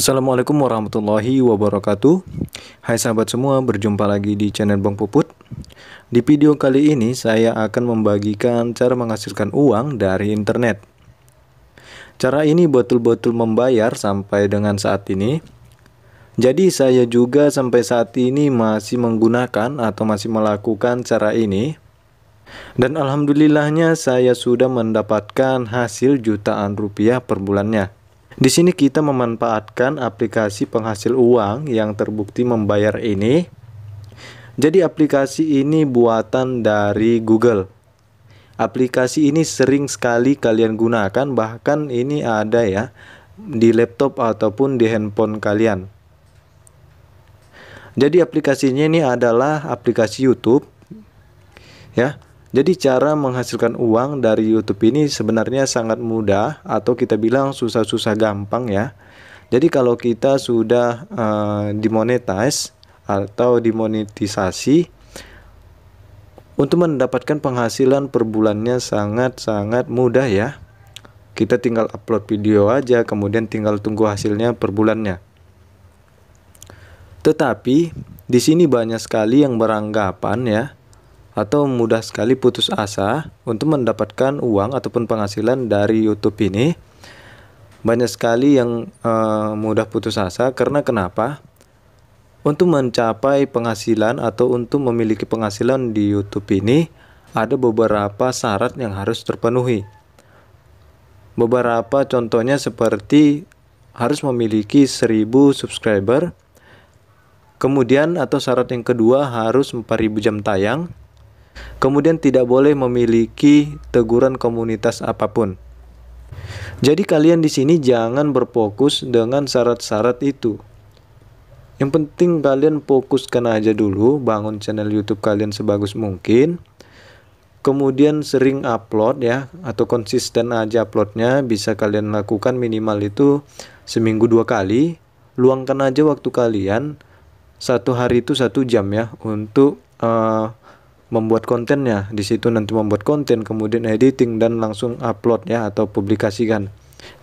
Assalamualaikum warahmatullahi wabarakatuh Hai sahabat semua, berjumpa lagi di channel Bang Puput Di video kali ini saya akan membagikan cara menghasilkan uang dari internet Cara ini betul-betul membayar sampai dengan saat ini Jadi saya juga sampai saat ini masih menggunakan atau masih melakukan cara ini Dan alhamdulillahnya saya sudah mendapatkan hasil jutaan rupiah per bulannya di sini kita memanfaatkan aplikasi penghasil uang yang terbukti membayar ini. Jadi aplikasi ini buatan dari Google. Aplikasi ini sering sekali kalian gunakan bahkan ini ada ya di laptop ataupun di handphone kalian. Jadi aplikasinya ini adalah aplikasi YouTube. Ya, jadi cara menghasilkan uang dari YouTube ini sebenarnya sangat mudah atau kita bilang susah-susah gampang ya. Jadi kalau kita sudah uh, dimonetize atau dimonetisasi untuk mendapatkan penghasilan per bulannya sangat-sangat mudah ya. Kita tinggal upload video aja kemudian tinggal tunggu hasilnya per bulannya. Tetapi di sini banyak sekali yang beranggapan ya atau mudah sekali putus asa untuk mendapatkan uang ataupun penghasilan dari YouTube ini. Banyak sekali yang uh, mudah putus asa karena kenapa? Untuk mencapai penghasilan atau untuk memiliki penghasilan di YouTube ini ada beberapa syarat yang harus terpenuhi. Beberapa contohnya seperti harus memiliki 1000 subscriber. Kemudian atau syarat yang kedua harus 4000 jam tayang. Kemudian tidak boleh memiliki teguran komunitas apapun. Jadi kalian di sini jangan berfokus dengan syarat-syarat itu. Yang penting kalian fokuskan aja dulu bangun channel YouTube kalian sebagus mungkin. Kemudian sering upload ya atau konsisten aja uploadnya bisa kalian lakukan minimal itu seminggu dua kali. Luangkan aja waktu kalian satu hari itu satu jam ya untuk uh, membuat kontennya di situ nanti membuat konten kemudian editing dan langsung upload ya atau publikasikan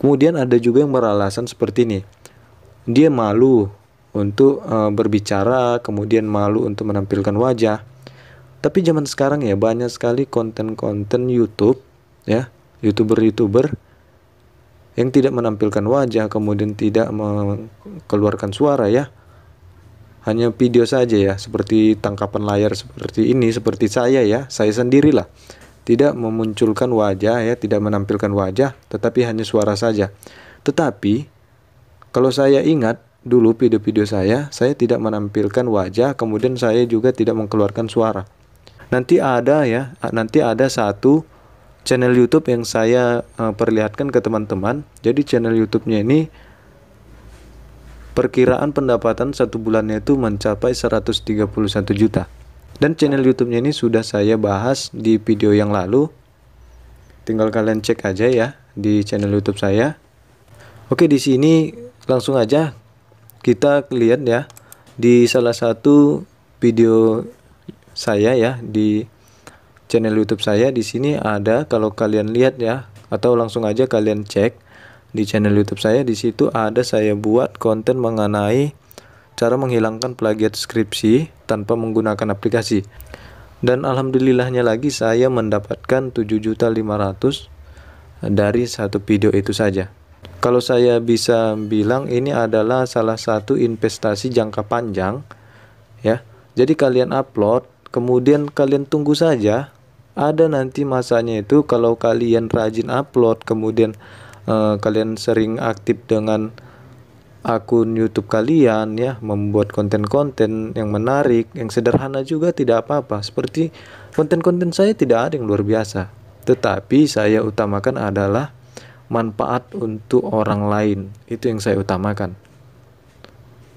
kemudian ada juga yang beralasan seperti ini dia malu untuk e, berbicara kemudian malu untuk menampilkan wajah tapi zaman sekarang ya banyak sekali konten-konten YouTube ya youtuber-youtuber yang tidak menampilkan wajah kemudian tidak mengeluarkan suara ya hanya video saja ya, seperti tangkapan layar seperti ini, seperti saya ya, saya sendirilah. Tidak memunculkan wajah ya, tidak menampilkan wajah, tetapi hanya suara saja. Tetapi kalau saya ingat dulu video-video saya, saya tidak menampilkan wajah, kemudian saya juga tidak mengeluarkan suara. Nanti ada ya, nanti ada satu channel YouTube yang saya eh, perlihatkan ke teman-teman. Jadi channel YouTube-nya ini perkiraan pendapatan satu bulannya itu mencapai 131 juta. Dan channel YouTube-nya ini sudah saya bahas di video yang lalu. Tinggal kalian cek aja ya di channel YouTube saya. Oke, di sini langsung aja kita lihat ya di salah satu video saya ya di channel YouTube saya di sini ada kalau kalian lihat ya atau langsung aja kalian cek di channel YouTube saya. Di situ ada saya buat konten mengenai cara menghilangkan plagiat skripsi tanpa menggunakan aplikasi. Dan alhamdulillahnya lagi saya mendapatkan 7.500 dari satu video itu saja. Kalau saya bisa bilang ini adalah salah satu investasi jangka panjang ya. Jadi kalian upload, kemudian kalian tunggu saja ada nanti masanya itu kalau kalian rajin upload kemudian uh, kalian sering aktif dengan akun YouTube kalian ya membuat konten-konten yang menarik yang sederhana juga tidak apa-apa seperti konten-konten saya tidak ada yang luar biasa tetapi saya utamakan adalah manfaat untuk orang lain itu yang saya utamakan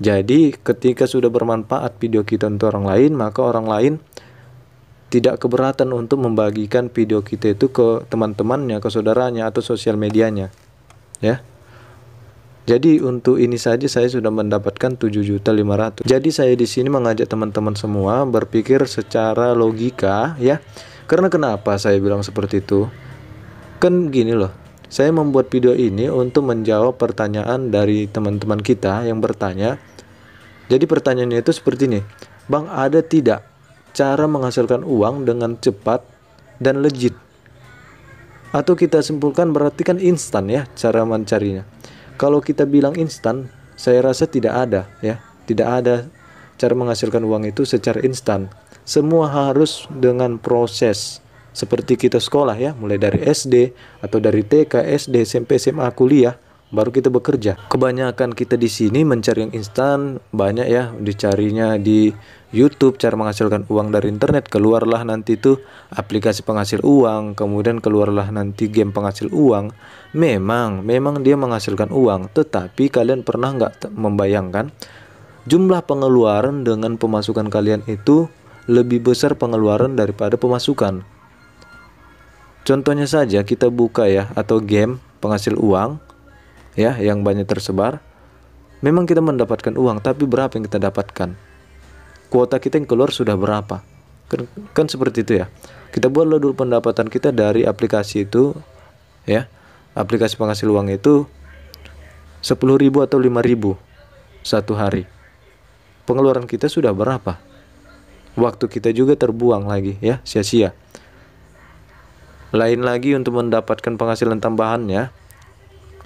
jadi ketika sudah bermanfaat video kita untuk orang lain maka orang lain tidak keberatan untuk membagikan video kita itu ke teman-temannya, ke saudaranya atau sosial medianya. Ya. Jadi untuk ini saja saya sudah mendapatkan 7.500. Jadi saya di sini mengajak teman-teman semua berpikir secara logika ya. Karena kenapa saya bilang seperti itu? Kan gini loh. Saya membuat video ini untuk menjawab pertanyaan dari teman-teman kita yang bertanya. Jadi pertanyaannya itu seperti ini. Bang, ada tidak cara menghasilkan uang dengan cepat dan legit. Atau kita simpulkan berarti kan instan ya cara mencarinya. Kalau kita bilang instan, saya rasa tidak ada ya, tidak ada cara menghasilkan uang itu secara instan. Semua harus dengan proses. Seperti kita sekolah ya, mulai dari SD atau dari TK, SD, SMP, SMA, kuliah baru kita bekerja. Kebanyakan kita di sini mencari yang instan, banyak ya dicarinya di YouTube cara menghasilkan uang dari internet, keluarlah nanti tuh aplikasi penghasil uang, kemudian keluarlah nanti game penghasil uang. Memang, memang dia menghasilkan uang, tetapi kalian pernah nggak membayangkan jumlah pengeluaran dengan pemasukan kalian itu lebih besar pengeluaran daripada pemasukan. Contohnya saja kita buka ya atau game penghasil uang ya yang banyak tersebar memang kita mendapatkan uang tapi berapa yang kita dapatkan kuota kita yang keluar sudah berapa kan, kan seperti itu ya kita buatlah dulu pendapatan kita dari aplikasi itu ya aplikasi penghasil uang itu 10.000 atau 5.000 satu hari pengeluaran kita sudah berapa waktu kita juga terbuang lagi ya sia-sia lain lagi untuk mendapatkan penghasilan tambahannya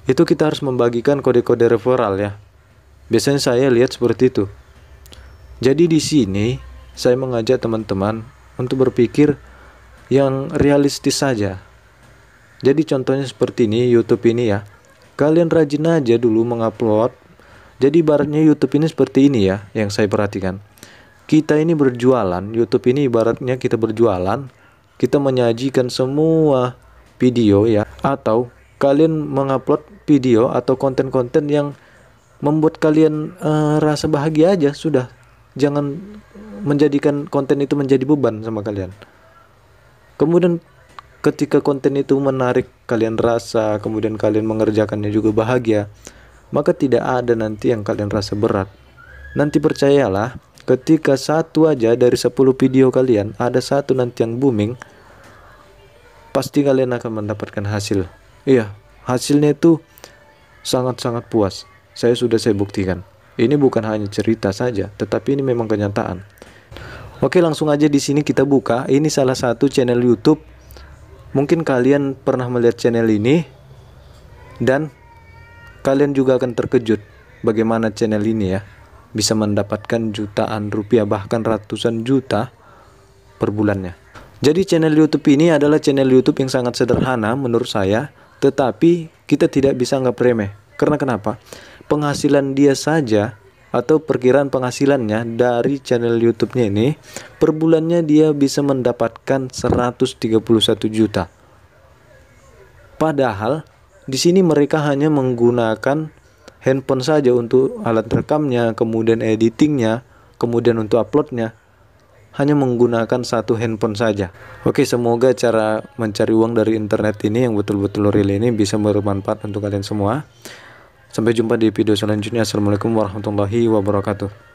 itu kita harus membagikan kode-kode referral ya. Biasanya saya lihat seperti itu. Jadi di sini saya mengajak teman-teman untuk berpikir yang realistis saja. Jadi contohnya seperti ini YouTube ini ya. Kalian rajin aja dulu mengupload. Jadi baratnya YouTube ini seperti ini ya yang saya perhatikan. Kita ini berjualan, YouTube ini ibaratnya kita berjualan, kita menyajikan semua video ya atau kalian mengupload video atau konten-konten yang membuat kalian uh, rasa bahagia aja sudah jangan menjadikan konten itu menjadi beban sama kalian kemudian ketika konten itu menarik kalian rasa kemudian kalian mengerjakannya juga bahagia maka tidak ada nanti yang kalian rasa berat nanti percayalah ketika satu aja dari 10 video kalian ada satu nanti yang booming pasti kalian akan mendapatkan hasil Iya, hasilnya itu sangat-sangat puas. Saya sudah saya buktikan. Ini bukan hanya cerita saja, tetapi ini memang kenyataan. Oke, langsung aja di sini kita buka. Ini salah satu channel YouTube. Mungkin kalian pernah melihat channel ini dan kalian juga akan terkejut bagaimana channel ini ya bisa mendapatkan jutaan rupiah bahkan ratusan juta per bulannya. Jadi channel YouTube ini adalah channel YouTube yang sangat sederhana menurut saya tetapi kita tidak bisa anggap remeh. Karena kenapa? Penghasilan dia saja atau perkiraan penghasilannya dari channel YouTube-nya ini per bulannya dia bisa mendapatkan 131 juta. Padahal di sini mereka hanya menggunakan handphone saja untuk alat rekamnya, kemudian editingnya, kemudian untuk uploadnya hanya menggunakan satu handphone saja. Oke, semoga cara mencari uang dari internet ini yang betul-betul real ini bisa bermanfaat untuk kalian semua. Sampai jumpa di video selanjutnya. Assalamualaikum warahmatullahi wabarakatuh.